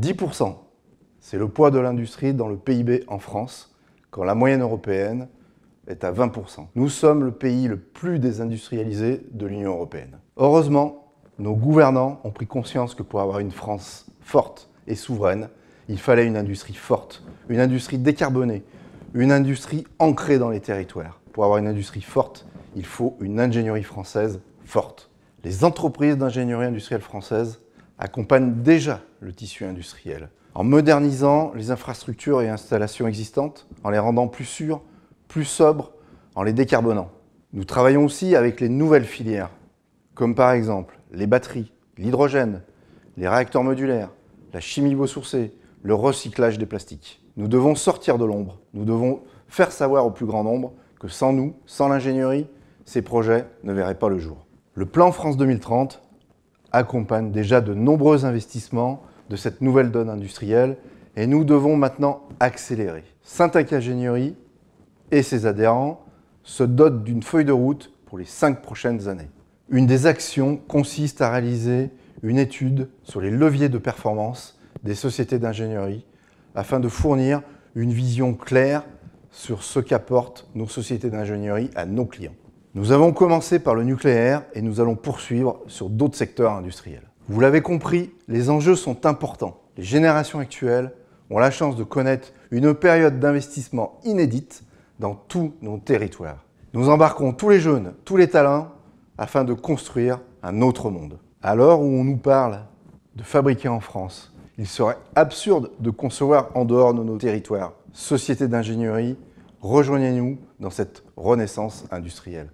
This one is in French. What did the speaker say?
10%, c'est le poids de l'industrie dans le PIB en France, quand la moyenne européenne est à 20%. Nous sommes le pays le plus désindustrialisé de l'Union européenne. Heureusement, nos gouvernants ont pris conscience que pour avoir une France forte et souveraine, il fallait une industrie forte, une industrie décarbonée, une industrie ancrée dans les territoires. Pour avoir une industrie forte, il faut une ingénierie française forte. Les entreprises d'ingénierie industrielle française accompagnent déjà le tissu industriel, en modernisant les infrastructures et installations existantes, en les rendant plus sûres, plus sobres, en les décarbonant. Nous travaillons aussi avec les nouvelles filières, comme par exemple les batteries, l'hydrogène, les réacteurs modulaires, la chimie biosourcée, le recyclage des plastiques. Nous devons sortir de l'ombre, nous devons faire savoir au plus grand nombre que sans nous, sans l'ingénierie, ces projets ne verraient pas le jour. Le plan France 2030 accompagne déjà de nombreux investissements de cette nouvelle donne industrielle et nous devons maintenant accélérer. Syntac Ingénierie et ses adhérents se dotent d'une feuille de route pour les cinq prochaines années. Une des actions consiste à réaliser une étude sur les leviers de performance des sociétés d'ingénierie afin de fournir une vision claire sur ce qu'apportent nos sociétés d'ingénierie à nos clients. Nous avons commencé par le nucléaire et nous allons poursuivre sur d'autres secteurs industriels. Vous l'avez compris, les enjeux sont importants. Les générations actuelles ont la chance de connaître une période d'investissement inédite dans tous nos territoires. Nous embarquons tous les jeunes, tous les talents, afin de construire un autre monde. Alors où on nous parle de fabriquer en France, il serait absurde de concevoir en dehors de nos territoires. Société d'ingénierie, rejoignez-nous dans cette renaissance industrielle.